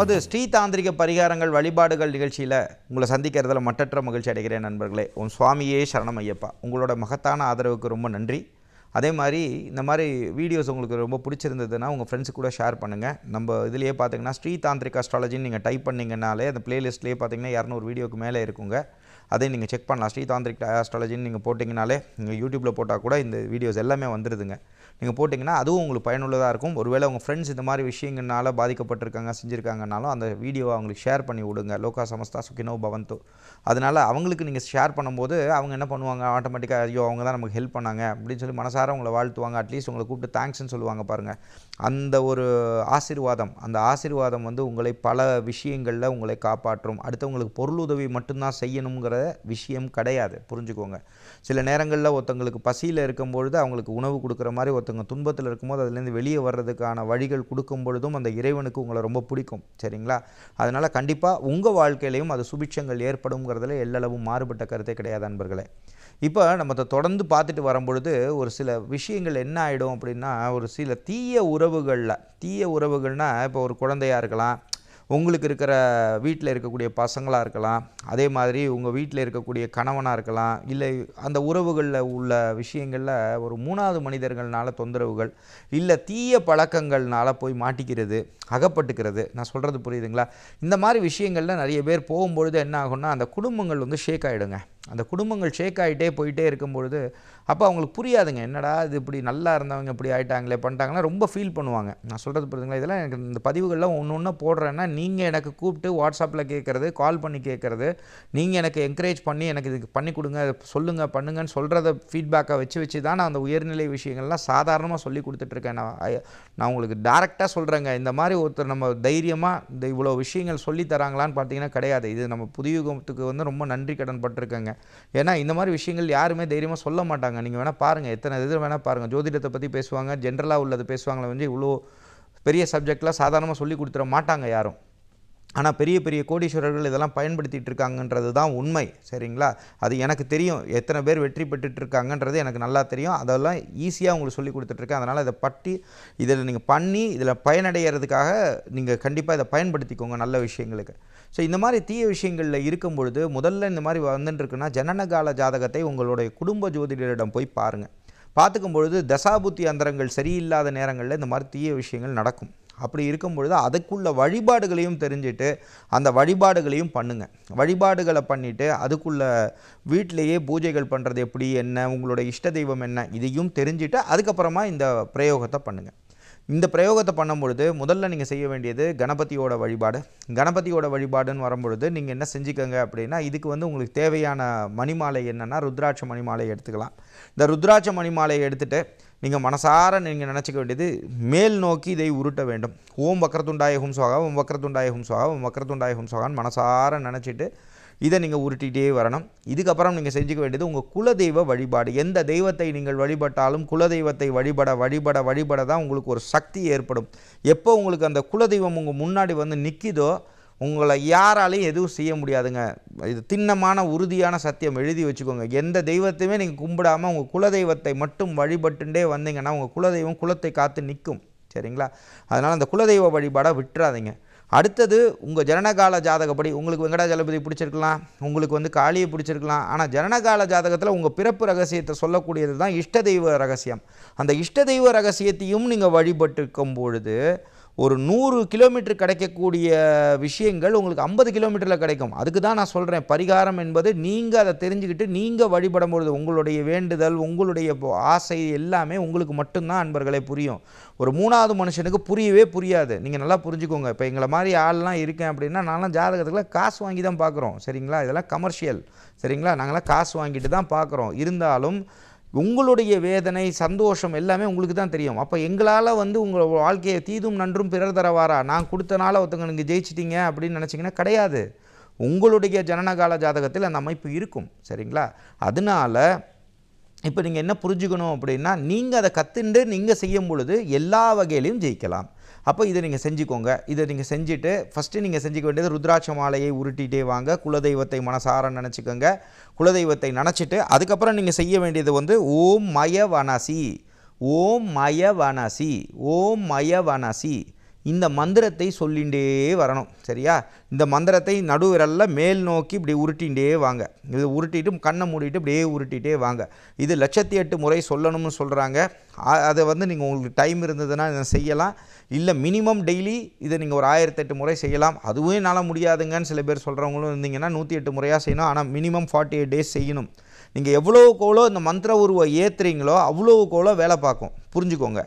நமது ஸ்ரீ தாந்திரிக பரிகாரங்கள் வழிபாடுகள் நிகழ்ச்சியில் உங்களை சந்திக்கிறதுல மட்டற்ற மகிழ்ச்சி அடைகிறேன் நண்பர்களே உன் சுவாமியே சரணம் ஐயப்பா உங்களோட மகத்தான ஆதரவுக்கு ரொம்ப நன்றி அதே மாதிரி இந்த மாதிரி வீடியோஸ் உங்களுக்கு ரொம்ப பிடிச்சிருந்ததுன்னா உங்கள் ஃப்ரெண்ட்ஸு கூட ஷேர் பண்ணுங்கள் நம்ம இதுலேயே பார்த்தீங்கன்னா ஸ்ரீ தாந்திரிக் அஸ்ட்ராலஜின்னு நீங்கள் டைப் பண்ணிங்கனாலே அந்த பிளேலிஸ்ட்லேயே பார்த்தீங்கன்னா இரநூறு வீடியோக்கு மேலே இருக்குங்க அதை நீங்கள் செக் பண்ணலாம் ஸ்ரீ தாந்திரிக் அஸ்ட்ராலஜின்னு நீங்கள் போட்டிங்கனாலே நீங்கள் யூடியூப்பில் போட்டால் கூட இந்த வீடியோஸ் எல்லாமே வந்துடுதுங்க நீங்கள் போட்டிங்கன்னா அதுவும் உங்களுக்கு பயனுள்ளதாக இருக்கும் ஒருவேளை உங்கள் ஃப்ரெண்ட்ஸ் இந்த மாதிரி விஷயங்கள்னால பாதிக்கப்பட்டிருக்காங்க செஞ்சுருக்காங்கனாலும் அந்த வீடியோவை அவங்களுக்கு ஷேர் பண்ணி விடுங்க லோகா சமஸ்தா சுக்கினோ பவந்தோ அதனால் அவங்களுக்கு நீங்கள் ஷேர் பண்ணும்போது அவங்க என்ன பண்ணுவாங்க ஆட்டோமேட்டிக்காக ஐயோ அவங்க தான் நமக்கு ஹெல்ப் பண்ணாங்க அப்படின்னு சொல்லி மனசார உங்களை வாழ்த்துவாங்க அட்லீஸ்ட் உங்களை கூப்பிட்டு தேங்க்ஸ்ன்னு சொல்லுவாங்க பாருங்கள் அந்த ஒரு ஆசீர்வாதம் அந்த ஆசீர்வாதம் வந்து உங்களை பல விஷயங்களில் உங்களை காப்பாற்றும் அடுத்தவங்களுக்கு பொருளுதவி மட்டும்தான் செய்யணுங்கிற விஷயம் கிடையாது புரிஞ்சுக்கோங்க சில நேரங்களில் ஒருத்தவங்களுக்கு பசியில் இருக்கும்பொழுது அவங்களுக்கு உணவு கொடுக்குற மாதிரி ஒருத்தர் ஒருத்தவங்க துன்பத்தில் இருக்கும்போது அதுலேருந்து வெளியே வர்றதுக்கான வழிகள் கொடுக்கும் பொழுதும் அந்த இறைவனுக்கு உங்களை ரொம்ப பிடிக்கும் சரிங்களா அதனால் கண்டிப்பாக உங்கள் வாழ்க்கையிலையும் அது சுபிட்சங்கள் ஏற்படும்ங்கிறதுல எல்லளவும் மாறுபட்ட கருத்தே கிடையாது அன்பர்களே இப்போ நம்ம தொடர்ந்து பார்த்துட்டு வரும்பொழுது ஒரு சில விஷயங்கள் என்ன ஆகிடும் அப்படின்னா ஒரு சில தீய உறவுகளில் தீய உறவுகள்னால் இப்போ ஒரு குழந்தையாக இருக்கலாம் உங்களுக்கு இருக்கிற வீட்டில் இருக்கக்கூடிய பசங்களாக இருக்கலாம் அதே மாதிரி உங்கள் வீட்டில் இருக்கக்கூடிய கணவனாக இருக்கலாம் இல்லை அந்த உறவுகளில் உள்ள விஷயங்களில் ஒரு மூணாவது மனிதர்கள்னால தொந்தரவுகள் இல்லை தீய பழக்கங்கள்னால போய் மாட்டிக்கிறது அகப்பட்டுக்கிறது நான் சொல்கிறது புரியுதுங்களா இந்த மாதிரி விஷயங்களில் நிறைய பேர் போகும்பொழுது என்ன ஆகும்னா அந்த குடும்பங்கள் வந்து ஷேக் ஆகிடுங்க அந்த குடும்பங்கள் ஷேக் ஆகிட்டே போயிட்டே இருக்கும்பொழுது அப்போ அவங்களுக்கு புரியாதுங்க என்னடா இது இப்படி நல்லா இருந்தவங்க இப்படி ஆகிட்டாங்களே பண்ணிட்டாங்கன்னா ரொம்ப ஃபீல் பண்ணுவாங்க நான் சொல்கிறது புரியுதுங்களா இதெல்லாம் எனக்கு இந்த பதிவுகள்லாம் ஒன்று ஒன்று போடுறேன்னா நீங்கள் எனக்கு கூப்பிட்டு வாட்ஸ்அப்பில் கேட்குறது கால் பண்ணி கேட்குறது நீங்கள் எனக்கு என்கரேஜ் பண்ணி எனக்கு இதுக்கு பண்ணி கொடுங்க சொல்லுங்கள் பண்ணுங்கன்னு சொல்கிறத ஃபீட்பேக்கை வச்சு வச்சு தான் நான் அந்த உயர்நிலை விஷயங்கள்லாம் சாதாரணமாக சொல்லி கொடுத்துட்ருக்கேன் நான் நான் உங்களுக்கு டேரெக்டாக சொல்கிறேங்க இந்த மாதிரி ஒருத்தர் நம்ம தைரியமாக இந்த இவ்வளோ விஷயங்கள் சொல்லி தராங்களான்னு பார்த்தீங்கன்னா கிடையாது இது நம்ம யுகத்துக்கு வந்து ரொம்ப நன்றி கடன் பட்டிருக்கேங்க ஏன்னா இந்த மாதிரி விஷயங்கள் யாருமே தைரியமாக சொல்ல மாட்டாங்க நீங்கள் வேணால் பாருங்கள் எத்தனை இது வேணால் பாருங்கள் ஜோதிடத்தை பற்றி பேசுவாங்க ஜென்ரலாக உள்ளது பேசுவாங்களே வந்து இவ்வளோ பெரிய சப்ஜெக்ட்லாம் சாதாரணமாக சொல்லி கொடுத்துட மாட்டாங்க யாரும் ஆனால் பெரிய பெரிய கோடீஸ்வரர்கள் இதெல்லாம் பயன்படுத்திகிட்டு இருக்காங்கன்றது தான் உண்மை சரிங்களா அது எனக்கு தெரியும் எத்தனை பேர் வெற்றி பெற்றுட்டு இருக்காங்கன்றது எனக்கு நல்லா தெரியும் அதெல்லாம் ஈஸியாக உங்களுக்கு சொல்லி கொடுத்துட்ருக்கேன் அதனால் இதை பட்டி இதில் நீங்கள் பண்ணி இதில் பயனடைகிறதுக்காக நீங்கள் கண்டிப்பாக இதை பயன்படுத்திக்கோங்க நல்ல விஷயங்களுக்கு ஸோ இந்த மாதிரி தீய விஷயங்களில் இருக்கும் பொழுது முதல்ல இந்த மாதிரி வந்துட்டுருக்குன்னா ஜனனகால ஜாதகத்தை உங்களுடைய குடும்ப ஜோதிடரிடம் போய் பாருங்கள் பார்த்துக்கும் பொழுது தசாபுத்தி அந்தரங்கள் சரியில்லாத நேரங்களில் இந்த மாதிரி தீய விஷயங்கள் நடக்கும் அப்படி இருக்கும் பொழுது அதுக்குள்ள வழிபாடுகளையும் தெரிஞ்சுட்டு அந்த வழிபாடுகளையும் பண்ணுங்கள் வழிபாடுகளை பண்ணிவிட்டு அதுக்குள்ள வீட்டிலேயே பூஜைகள் பண்ணுறது எப்படி என்ன உங்களோட இஷ்ட தெய்வம் என்ன இதையும் தெரிஞ்சுட்டு அதுக்கப்புறமா இந்த பிரயோகத்தை பண்ணுங்கள் இந்த பிரயோகத்தை பண்ணும்பொழுது முதல்ல நீங்கள் செய்ய வேண்டியது கணபதியோட வழிபாடு கணபதியோட வழிபாடுன்னு வரும்பொழுது நீங்கள் என்ன செஞ்சுக்கோங்க அப்படின்னா இதுக்கு வந்து உங்களுக்கு தேவையான மணிமாலை என்னென்னா ருத்ராட்ச மணிமாலை எடுத்துக்கலாம் இந்த ருத்ராட்ச மணிமாலையை எடுத்துகிட்டு நீங்கள் மனசார நீங்கள் நினச்சிக்க வேண்டியது மேல் நோக்கி இதை உருட்ட வேண்டும் ஓம் வக்கரத்துண்டாய ஹும் சுவாகா ஓம் வக்கரத்துண்டாய ஹும் சுவாகா ஓம் வக்கரத்துண்டாய ஹும் சுவாகான்னு மனசார நினச்சிட்டு இதை நீங்கள் உருட்டிகிட்டே வரணும் இதுக்கப்புறம் நீங்கள் செஞ்சுக்க வேண்டியது உங்கள் குலதெய்வ வழிபாடு எந்த தெய்வத்தை நீங்கள் வழிபட்டாலும் குலதெய்வத்தை வழிபட வழிபட வழிபட தான் உங்களுக்கு ஒரு சக்தி ஏற்படும் எப்போ உங்களுக்கு அந்த குலதெய்வம் உங்கள் முன்னாடி வந்து நிற்கிதோ உங்களை யாராலையும் எதுவும் செய்ய முடியாதுங்க இது திண்ணமான உறுதியான சத்தியம் எழுதி வச்சுக்கோங்க எந்த தெய்வத்தையுமே நீங்கள் கும்பிடாமல் உங்கள் குலதெய்வத்தை மட்டும் வழிபட்டுண்டே வந்தீங்கன்னா உங்கள் குலதெய்வம் குலத்தை காத்து நிற்கும் சரிங்களா அதனால் அந்த குலதெய்வ வழிபாடாக விட்டுறாதீங்க அடுத்தது உங்கள் ஜனனகால ஜாதகப்படி உங்களுக்கு வெங்கடாஜலபதி பிடிச்சிருக்கலாம் உங்களுக்கு வந்து காளியை பிடிச்சிருக்கலாம் ஆனால் ஜனனகால ஜாதகத்தில் உங்கள் பிறப்பு ரகசியத்தை சொல்லக்கூடியது தான் இஷ்ட தெய்வ ரகசியம் அந்த இஷ்ட தெய்வ ரகசியத்தையும் நீங்கள் இருக்கும் பொழுது ஒரு நூறு கிலோமீட்டர் கிடைக்கக்கூடிய விஷயங்கள் உங்களுக்கு ஐம்பது கிலோமீட்டரில் கிடைக்கும் அதுக்கு தான் நான் சொல்கிறேன் பரிகாரம் என்பது நீங்கள் அதை தெரிஞ்சுக்கிட்டு நீங்கள் வழிபடும் பொழுது உங்களுடைய வேண்டுதல் உங்களுடைய ஆசை எல்லாமே உங்களுக்கு மட்டும்தான் அன்பர்களே புரியும் ஒரு மூணாவது மனுஷனுக்கு புரியவே புரியாது நீங்கள் நல்லா புரிஞ்சுக்கோங்க இப்போ எங்களை மாதிரி ஆள்லாம் இருக்கேன் அப்படின்னா நான்லாம் ஜாதகத்துக்குலாம் காசு வாங்கி தான் பார்க்குறோம் சரிங்களா இதெல்லாம் கமர்ஷியல் சரிங்களா நாங்களாம் காசு வாங்கிட்டு தான் பார்க்குறோம் இருந்தாலும் உங்களுடைய வேதனை சந்தோஷம் எல்லாமே உங்களுக்கு தான் தெரியும் அப்போ எங்களால் வந்து உங்கள் வாழ்க்கையை தீதும் நன்றும் பிறர் தரவாரா நான் கொடுத்தனால ஒருத்தங்க நீங்கள் ஜெயிச்சிட்டிங்க அப்படின்னு நினச்சிங்கன்னா கிடையாது உங்களுடைய ஜனனகால ஜாதகத்தில் அந்த அமைப்பு இருக்கும் சரிங்களா அதனால் இப்போ நீங்கள் என்ன புரிஞ்சுக்கணும் அப்படின்னா நீங்கள் அதை கற்றுண்டு நீங்கள் செய்யும் பொழுது எல்லா வகையிலையும் ஜெயிக்கலாம் அப்போ இதை நீங்கள் செஞ்சுக்கோங்க இதை நீங்கள் செஞ்சுட்டு ஃபஸ்ட்டு நீங்கள் செஞ்சுக்க வேண்டியது ருத்ராட்ச மாலையை உருட்டிகிட்டே வாங்க குலதெய்வத்தை மனசார நினச்சிக்கோங்க குலதெய்வத்தை நினச்சிட்டு அதுக்கப்புறம் நீங்கள் செய்ய வேண்டியது வந்து ஓம் மய வனசி ஓம் மய வனசி ஓம் மய வனசி இந்த மந்திரத்தை சொல்லிகிட்டே வரணும் சரியா இந்த மந்திரத்தை நடுவிரலில் மேல் நோக்கி இப்படி உருட்டிகிட்டே வாங்க இது உருட்டிட்டு கண்ணை மூடிட்டு இப்படியே உருட்டிகிட்டே வாங்க இது லட்சத்தி எட்டு முறை சொல்லணும்னு சொல்கிறாங்க அதை வந்து நீங்கள் உங்களுக்கு டைம் இருந்ததுன்னா இதை செய்யலாம் இல்லை மினிமம் டெய்லி இதை நீங்கள் ஒரு ஆயிரத்தெட்டு முறை செய்யலாம் அதுவும் என்னால் முடியாதுங்கன்னு சில பேர் சொல்கிறவங்களும் இருந்தீங்கன்னா நூற்றி எட்டு முறையாக செய்யணும் ஆனால் மினிமம் ஃபார்ட்டி எயிட் டேஸ் செய்யணும் நீங்கள் எவ்வளோக்கோளோ இந்த மந்திர உருவை ஏற்றுறீங்களோ கோலோ வேலை பார்க்கும் புரிஞ்சுக்கோங்க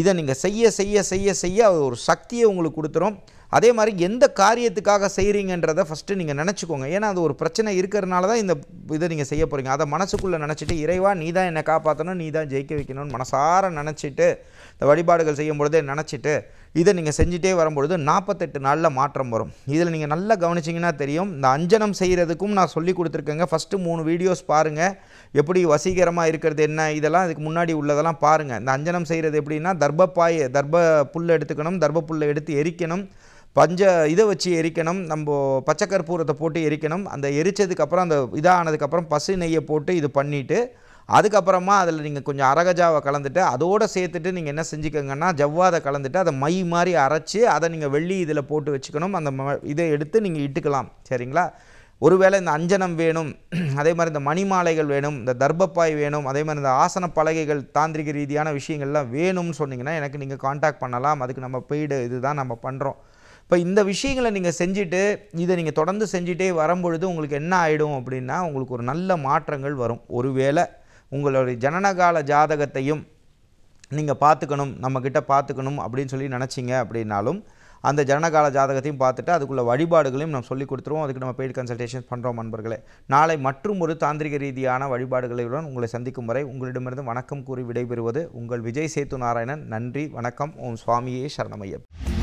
இதை நீங்கள் செய்ய செய்ய செய்ய செய்ய ஒரு சக்தியை உங்களுக்கு கொடுத்துரும் அதே மாதிரி எந்த காரியத்துக்காக செய்கிறீங்கன்றதை ஃபஸ்ட்டு நீங்கள் நினச்சிக்கோங்க ஏன்னா அது ஒரு பிரச்சனை இருக்கிறனால தான் இந்த இதை நீங்கள் செய்ய போகிறீங்க அதை மனசுக்குள்ளே நினச்சிட்டு இறைவா நீ தான் என்னை காப்பாற்றணும் நீ தான் ஜெயிக்க வைக்கணும்னு மனசார நினச்சிட்டு இந்த வழிபாடுகள் செய்யும் பொழுதே நினச்சிட்டு இதை நீங்கள் செஞ்சுட்டே வரும்பொழுது நாற்பத்தெட்டு நாளில் மாற்றம் வரும் இதில் நீங்கள் நல்லா கவனிச்சிங்கன்னா தெரியும் இந்த அஞ்சனம் செய்கிறதுக்கும் நான் சொல்லி கொடுத்துருக்கேங்க ஃபஸ்ட்டு மூணு வீடியோஸ் பாருங்கள் எப்படி வசீகரமாக இருக்கிறது என்ன இதெல்லாம் இதுக்கு முன்னாடி உள்ளதெல்லாம் பாருங்கள் இந்த அஞ்சனம் செய்கிறது எப்படின்னா தர்பப்பாய் தர்ப புல் எடுத்துக்கணும் தர்ப புல்லை எடுத்து எரிக்கணும் பஞ்ச இதை வச்சு எரிக்கணும் நம்ம பச்சை கற்பூரத்தை போட்டு எரிக்கணும் அந்த எரித்ததுக்கப்புறம் அந்த இதானதுக்கப்புறம் பசு நெய்யை போட்டு இது பண்ணிவிட்டு அதுக்கப்புறமா அதில் நீங்கள் கொஞ்சம் அரகஜாவை கலந்துட்டு அதோடு சேர்த்துட்டு நீங்கள் என்ன செஞ்சுக்கோங்கன்னா ஜவ்வாதை கலந்துட்டு அதை மை மாதிரி அரைச்சி அதை நீங்கள் வெள்ளி இதில் போட்டு வச்சுக்கணும் அந்த இதை எடுத்து நீங்கள் இட்டுக்கலாம் சரிங்களா ஒருவேளை இந்த அஞ்சனம் வேணும் அதே மாதிரி இந்த மணிமாலைகள் வேணும் இந்த தர்பப்பாய் வேணும் அதே மாதிரி இந்த ஆசன பலகைகள் தாந்திரிக ரீதியான விஷயங்கள்லாம் வேணும்னு சொன்னிங்கன்னா எனக்கு நீங்கள் காண்டாக்ட் பண்ணலாம் அதுக்கு நம்ம பெய்டு இதுதான் நம்ம பண்ணுறோம் இப்போ இந்த விஷயங்களை நீங்கள் செஞ்சுட்டு இதை நீங்கள் தொடர்ந்து செஞ்சுட்டே வரும்பொழுது உங்களுக்கு என்ன ஆகிடும் அப்படின்னா உங்களுக்கு ஒரு நல்ல மாற்றங்கள் வரும் ஒருவேளை உங்களுடைய ஜனனகால ஜாதகத்தையும் நீங்கள் பார்த்துக்கணும் நம்மக்கிட்ட பார்த்துக்கணும் அப்படின்னு சொல்லி நினச்சிங்க அப்படின்னாலும் அந்த ஜனகால ஜாதகத்தையும் பார்த்துட்டு அதுக்குள்ள வழிபாடுகளையும் நம்ம சொல்லிக் கொடுத்துருவோம் அதுக்கு நம்ம பெய்டு கன்சல்டேஷன் பண்ணுறோம் நண்பர்களே நாளை மற்றும் ஒரு தாந்திரிக ரீதியான வழிபாடுகளுடன் உங்களை சந்திக்கும் வரை உங்களிடமிருந்து வணக்கம் கூறி விடைபெறுவது உங்கள் விஜய் சேத்து நாராயணன் நன்றி வணக்கம் ஓம் சுவாமியே சரணமையப்பன்